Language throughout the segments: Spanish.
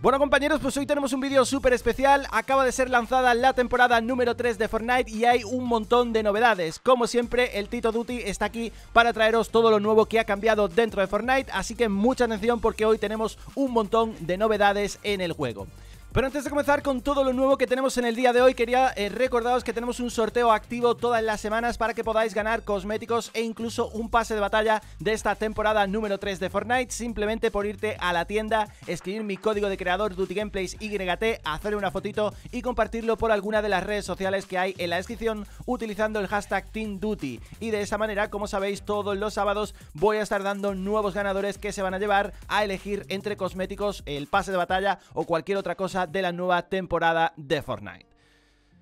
Bueno compañeros, pues hoy tenemos un vídeo súper especial. Acaba de ser lanzada la temporada número 3 de Fortnite y hay un montón de novedades. Como siempre, el Tito Duty está aquí para traeros todo lo nuevo que ha cambiado dentro de Fortnite, así que mucha atención porque hoy tenemos un montón de novedades en el juego. Pero antes de comenzar con todo lo nuevo que tenemos en el día de hoy, quería eh, recordaros que tenemos un sorteo activo todas las semanas para que podáis ganar cosméticos e incluso un pase de batalla de esta temporada número 3 de Fortnite, simplemente por irte a la tienda, escribir mi código de creador Gameplays YT, hacerle una fotito y compartirlo por alguna de las redes sociales que hay en la descripción utilizando el hashtag TeamDuty. Y de esa manera, como sabéis, todos los sábados voy a estar dando nuevos ganadores que se van a llevar a elegir entre cosméticos, el pase de batalla o cualquier otra cosa de la nueva temporada de Fortnite.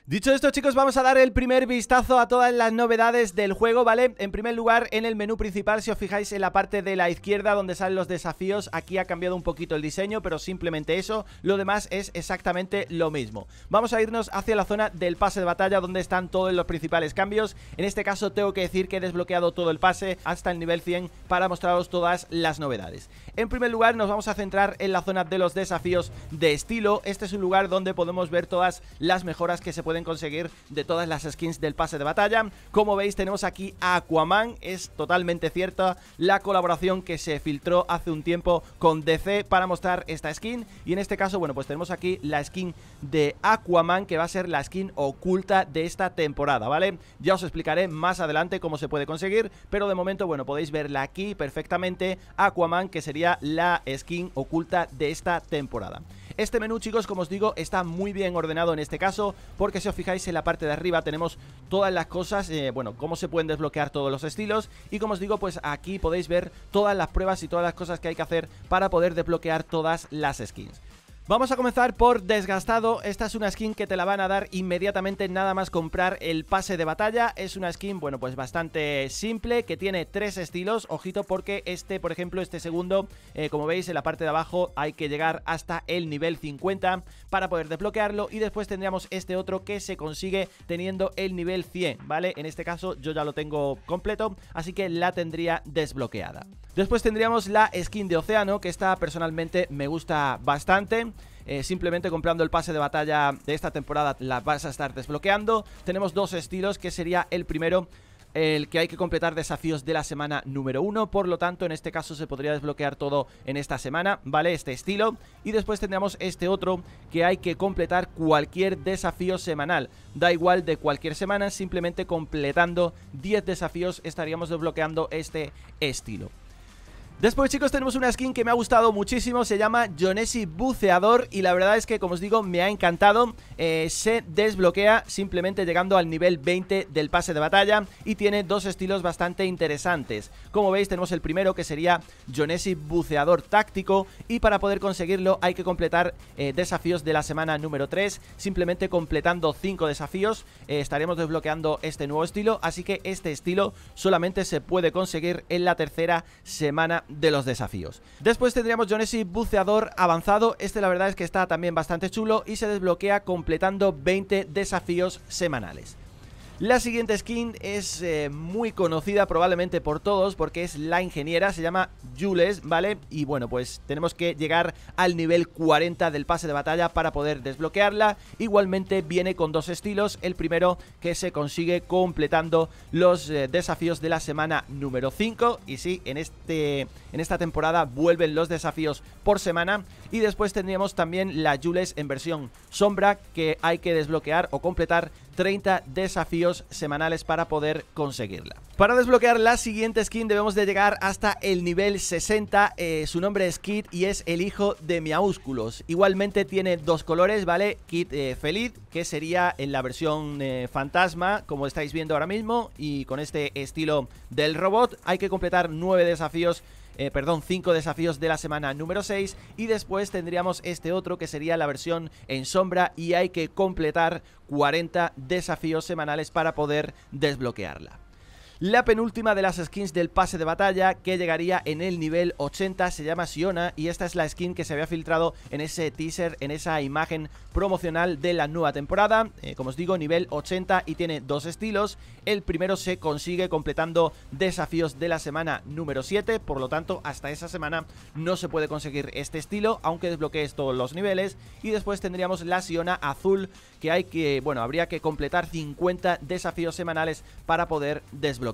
Dicho esto chicos vamos a dar el primer vistazo a todas las novedades del juego, ¿vale? En primer lugar en el menú principal si os fijáis en la parte de la izquierda donde salen los desafíos aquí ha cambiado un poquito el diseño pero simplemente eso, lo demás es exactamente lo mismo. Vamos a irnos hacia la zona del pase de batalla donde están todos los principales cambios, en este caso tengo que decir que he desbloqueado todo el pase hasta el nivel 100 para mostraros todas las novedades. En primer lugar nos vamos a centrar en la zona de los desafíos de estilo, este es un lugar donde podemos ver todas las mejoras que se pueden conseguir de todas las skins del pase de batalla. Como veis tenemos aquí Aquaman, es totalmente cierta la colaboración que se filtró hace un tiempo con DC para mostrar esta skin. Y en este caso, bueno, pues tenemos aquí la skin de Aquaman que va a ser la skin oculta de esta temporada, ¿vale? Ya os explicaré más adelante cómo se puede conseguir, pero de momento, bueno, podéis verla aquí perfectamente, Aquaman que sería la skin oculta de esta temporada. Este menú, chicos, como os digo, está muy bien ordenado en este caso, porque si os fijáis en la parte de arriba tenemos todas las cosas, eh, bueno, cómo se pueden desbloquear todos los estilos, y como os digo, pues aquí podéis ver todas las pruebas y todas las cosas que hay que hacer para poder desbloquear todas las skins. Vamos a comenzar por Desgastado. Esta es una skin que te la van a dar inmediatamente nada más comprar el pase de batalla. Es una skin, bueno, pues bastante simple, que tiene tres estilos. Ojito porque este, por ejemplo, este segundo, eh, como veis en la parte de abajo, hay que llegar hasta el nivel 50 para poder desbloquearlo. Y después tendríamos este otro que se consigue teniendo el nivel 100, ¿vale? En este caso yo ya lo tengo completo, así que la tendría desbloqueada. Después tendríamos la skin de Océano, que esta personalmente me gusta bastante. Eh, simplemente comprando el pase de batalla de esta temporada la vas a estar desbloqueando. Tenemos dos estilos, que sería el primero el que hay que completar desafíos de la semana número uno, por lo tanto en este caso se podría desbloquear todo en esta semana, ¿vale? Este estilo. Y después tendríamos este otro que hay que completar cualquier desafío semanal, da igual de cualquier semana, simplemente completando 10 desafíos estaríamos desbloqueando este estilo. Después chicos tenemos una skin que me ha gustado muchísimo Se llama Jonesy Buceador Y la verdad es que como os digo me ha encantado eh, Se desbloquea simplemente llegando al nivel 20 del pase de batalla Y tiene dos estilos bastante interesantes Como veis tenemos el primero que sería Jonesy Buceador Táctico Y para poder conseguirlo hay que completar eh, desafíos de la semana número 3 Simplemente completando 5 desafíos eh, Estaremos desbloqueando este nuevo estilo Así que este estilo solamente se puede conseguir en la tercera semana de los desafíos. Después tendríamos Jonesy Buceador Avanzado, este la verdad es que está también bastante chulo y se desbloquea completando 20 desafíos semanales. La siguiente skin es eh, muy conocida probablemente por todos porque es la ingeniera, se llama Jules, ¿vale? Y bueno, pues tenemos que llegar al nivel 40 del pase de batalla para poder desbloquearla. Igualmente viene con dos estilos, el primero que se consigue completando los eh, desafíos de la semana número 5 y sí, en, este, en esta temporada vuelven los desafíos por semana y después tendríamos también la Jules en versión sombra que hay que desbloquear o completar 30 desafíos semanales para poder conseguirla. Para desbloquear la siguiente skin debemos de llegar hasta el nivel 60, eh, su nombre es Kit y es el hijo de Miaúsculos. Igualmente tiene dos colores, ¿vale? Kit eh, Feliz, que sería en la versión eh, fantasma, como estáis viendo ahora mismo, y con este estilo del robot hay que completar 9 desafíos eh, perdón, 5 desafíos de la semana número 6 y después tendríamos este otro que sería la versión en sombra y hay que completar 40 desafíos semanales para poder desbloquearla. La penúltima de las skins del pase de batalla que llegaría en el nivel 80 se llama Siona y esta es la skin que se había filtrado en ese teaser, en esa imagen promocional de la nueva temporada. Eh, como os digo, nivel 80 y tiene dos estilos. El primero se consigue completando desafíos de la semana número 7, por lo tanto hasta esa semana no se puede conseguir este estilo, aunque desbloquees todos los niveles. Y después tendríamos la Siona azul que hay que, bueno, habría que completar 50 desafíos semanales para poder desbloquear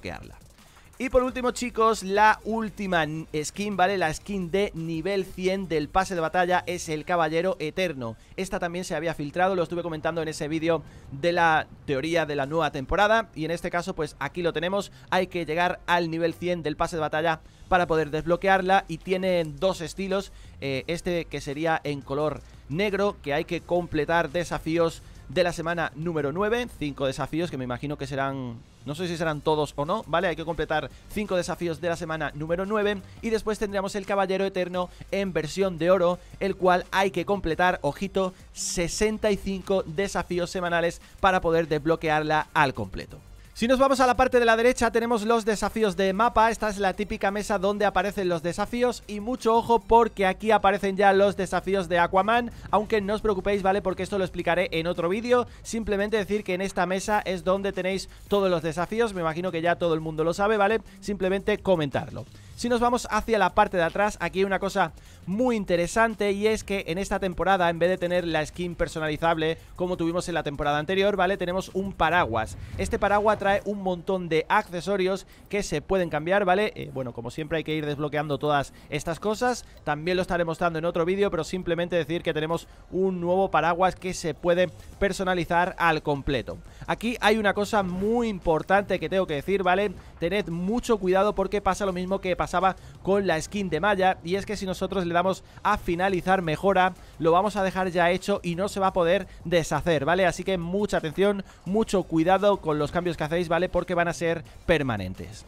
y por último, chicos, la última skin, ¿vale? La skin de nivel 100 del pase de batalla es el Caballero Eterno. Esta también se había filtrado, lo estuve comentando en ese vídeo de la teoría de la nueva temporada. Y en este caso, pues aquí lo tenemos. Hay que llegar al nivel 100 del pase de batalla para poder desbloquearla. Y tiene dos estilos. Eh, este que sería en color negro, que hay que completar desafíos de la semana número 9. Cinco desafíos que me imagino que serán no sé si serán todos o no, ¿vale? Hay que completar 5 desafíos de la semana número 9 y después tendríamos el Caballero Eterno en versión de oro, el cual hay que completar, ojito, 65 desafíos semanales para poder desbloquearla al completo. Si nos vamos a la parte de la derecha tenemos los desafíos de mapa, esta es la típica mesa donde aparecen los desafíos y mucho ojo porque aquí aparecen ya los desafíos de Aquaman, aunque no os preocupéis, ¿vale? Porque esto lo explicaré en otro vídeo, simplemente decir que en esta mesa es donde tenéis todos los desafíos, me imagino que ya todo el mundo lo sabe, ¿vale? Simplemente comentarlo. Si nos vamos hacia la parte de atrás, aquí hay una cosa muy interesante y es que en esta temporada, en vez de tener la skin personalizable como tuvimos en la temporada anterior, ¿vale? Tenemos un paraguas. Este paraguas trae un montón de accesorios que se pueden cambiar, ¿vale? Eh, bueno, como siempre hay que ir desbloqueando todas estas cosas. También lo estaré mostrando en otro vídeo, pero simplemente decir que tenemos un nuevo paraguas que se puede personalizar al completo. Aquí hay una cosa muy importante que tengo que decir, ¿vale? Tened mucho cuidado porque pasa lo mismo que pasaba con la skin de malla y es que si nosotros le damos a finalizar mejora, lo vamos a dejar ya hecho y no se va a poder deshacer, ¿vale? Así que mucha atención, mucho cuidado con los cambios que hacéis, ¿vale? Porque van a ser permanentes.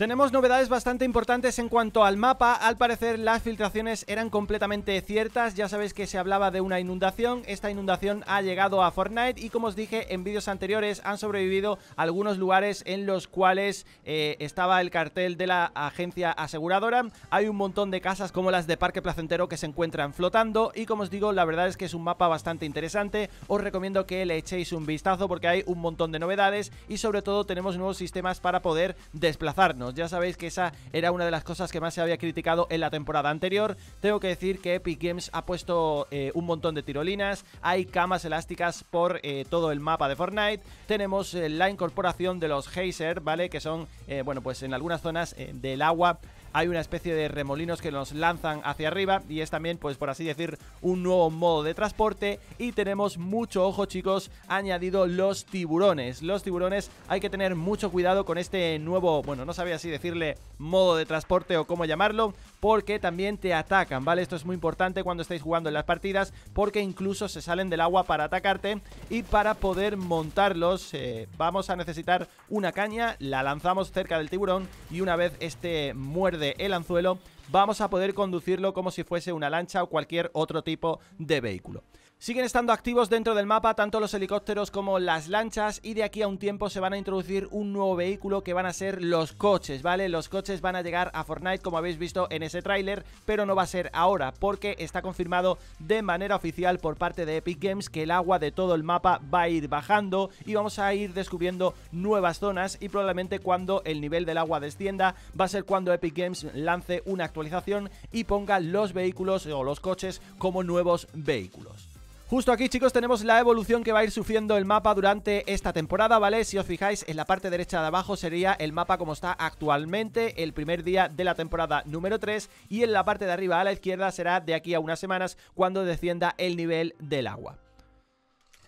Tenemos novedades bastante importantes en cuanto al mapa, al parecer las filtraciones eran completamente ciertas, ya sabéis que se hablaba de una inundación, esta inundación ha llegado a Fortnite y como os dije en vídeos anteriores han sobrevivido algunos lugares en los cuales eh, estaba el cartel de la agencia aseguradora, hay un montón de casas como las de Parque Placentero que se encuentran flotando y como os digo la verdad es que es un mapa bastante interesante, os recomiendo que le echéis un vistazo porque hay un montón de novedades y sobre todo tenemos nuevos sistemas para poder desplazarnos. Ya sabéis que esa era una de las cosas que más se había criticado en la temporada anterior. Tengo que decir que Epic Games ha puesto eh, un montón de tirolinas, hay camas elásticas por eh, todo el mapa de Fortnite, tenemos eh, la incorporación de los Hazer, ¿vale? Que son, bueno, pues en algunas zonas del agua hay una especie de remolinos que nos lanzan hacia arriba y es también, pues por así decir, un nuevo modo de transporte y tenemos mucho ojo chicos, añadido los tiburones. Los tiburones hay que tener mucho cuidado con este nuevo, bueno, no sabía si decirle modo de transporte o cómo llamarlo, porque también te atacan, ¿vale? Esto es muy importante cuando estáis jugando en las partidas porque incluso se salen del agua para atacarte y para poder montarlos eh, vamos a necesitar una caña, la lanzamos cerca del tiburón y una vez este muerde de el anzuelo, vamos a poder conducirlo como si fuese una lancha o cualquier otro tipo de vehículo. Siguen estando activos dentro del mapa tanto los helicópteros como las lanchas y de aquí a un tiempo se van a introducir un nuevo vehículo que van a ser los coches, ¿vale? Los coches van a llegar a Fortnite como habéis visto en ese tráiler, pero no va a ser ahora porque está confirmado de manera oficial por parte de Epic Games que el agua de todo el mapa va a ir bajando y vamos a ir descubriendo nuevas zonas y probablemente cuando el nivel del agua descienda va a ser cuando Epic Games lance una actualización y ponga los vehículos o los coches como nuevos vehículos. Justo aquí, chicos, tenemos la evolución que va a ir sufriendo el mapa durante esta temporada, ¿vale? Si os fijáis, en la parte derecha de abajo sería el mapa como está actualmente, el primer día de la temporada número 3, y en la parte de arriba a la izquierda será de aquí a unas semanas cuando descienda el nivel del agua.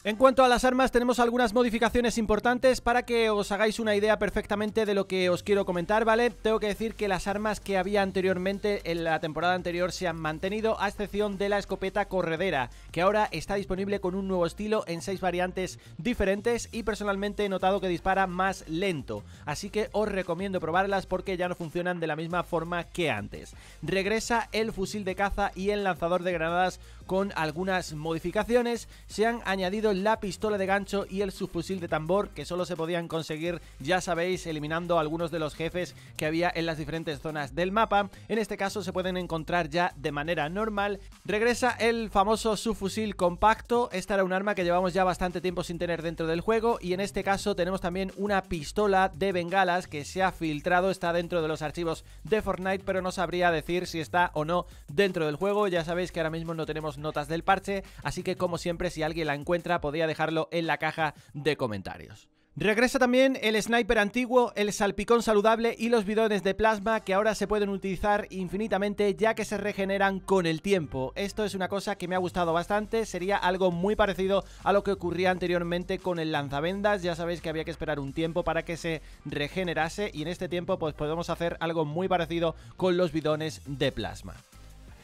En cuanto a las armas, tenemos algunas modificaciones importantes para que os hagáis una idea perfectamente de lo que os quiero comentar, ¿vale? Tengo que decir que las armas que había anteriormente en la temporada anterior se han mantenido, a excepción de la escopeta corredera, que ahora está disponible con un nuevo estilo en seis variantes diferentes y personalmente he notado que dispara más lento, así que os recomiendo probarlas porque ya no funcionan de la misma forma que antes. Regresa el fusil de caza y el lanzador de granadas con algunas modificaciones, se han añadido la pistola de gancho y el subfusil de tambor que solo se podían conseguir, ya sabéis, eliminando algunos de los jefes que había en las diferentes zonas del mapa. En este caso se pueden encontrar ya de manera normal. Regresa el famoso subfusil compacto. Esta era un arma que llevamos ya bastante tiempo sin tener dentro del juego y en este caso tenemos también una pistola de bengalas que se ha filtrado, está dentro de los archivos de Fortnite, pero no sabría decir si está o no dentro del juego. Ya sabéis que ahora mismo no tenemos notas del parche, así que como siempre si alguien la encuentra Podría dejarlo en la caja de comentarios. Regresa también el sniper antiguo, el salpicón saludable y los bidones de plasma que ahora se pueden utilizar infinitamente ya que se regeneran con el tiempo. Esto es una cosa que me ha gustado bastante, sería algo muy parecido a lo que ocurría anteriormente con el lanzavendas, ya sabéis que había que esperar un tiempo para que se regenerase y en este tiempo pues podemos hacer algo muy parecido con los bidones de plasma.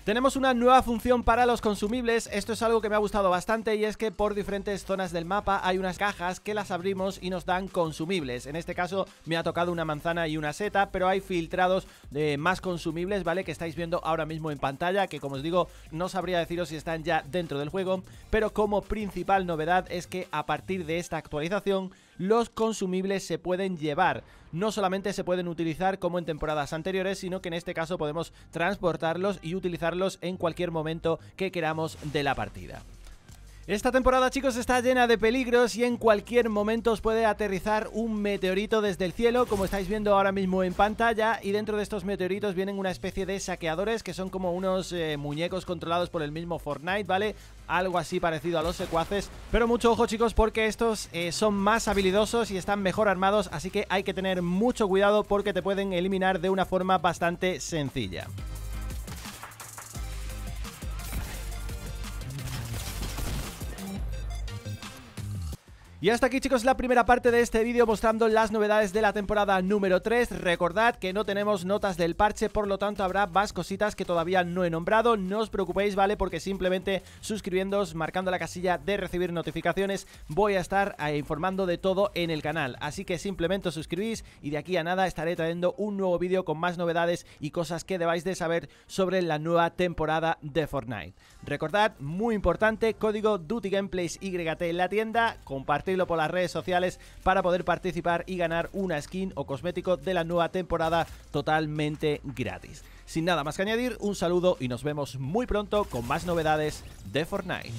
Tenemos una nueva función para los consumibles, esto es algo que me ha gustado bastante y es que por diferentes zonas del mapa hay unas cajas que las abrimos y nos dan consumibles. En este caso me ha tocado una manzana y una seta, pero hay filtrados de más consumibles, ¿vale? Que estáis viendo ahora mismo en pantalla, que como os digo, no sabría deciros si están ya dentro del juego, pero como principal novedad es que a partir de esta actualización los consumibles se pueden llevar. No solamente se pueden utilizar como en temporadas anteriores, sino que en este caso podemos transportarlos y utilizarlos en cualquier momento que queramos de la partida. Esta temporada, chicos, está llena de peligros y en cualquier momento os puede aterrizar un meteorito desde el cielo, como estáis viendo ahora mismo en pantalla, y dentro de estos meteoritos vienen una especie de saqueadores que son como unos eh, muñecos controlados por el mismo Fortnite, ¿vale? Algo así parecido a los secuaces, pero mucho ojo chicos porque estos eh, son más habilidosos y están mejor armados, así que hay que tener mucho cuidado porque te pueden eliminar de una forma bastante sencilla. Y hasta aquí chicos la primera parte de este vídeo mostrando las novedades de la temporada número 3 Recordad que no tenemos notas del parche por lo tanto habrá más cositas que todavía no he nombrado No os preocupéis vale porque simplemente suscribiéndoos, marcando la casilla de recibir notificaciones Voy a estar eh, informando de todo en el canal Así que simplemente os suscribís y de aquí a nada estaré trayendo un nuevo vídeo con más novedades y cosas que debáis de saber sobre la nueva temporada de Fortnite Recordad, muy importante, código Duty YT en la tienda, comparte por las redes sociales para poder participar y ganar una skin o cosmético de la nueva temporada totalmente gratis. Sin nada más que añadir, un saludo y nos vemos muy pronto con más novedades de Fortnite.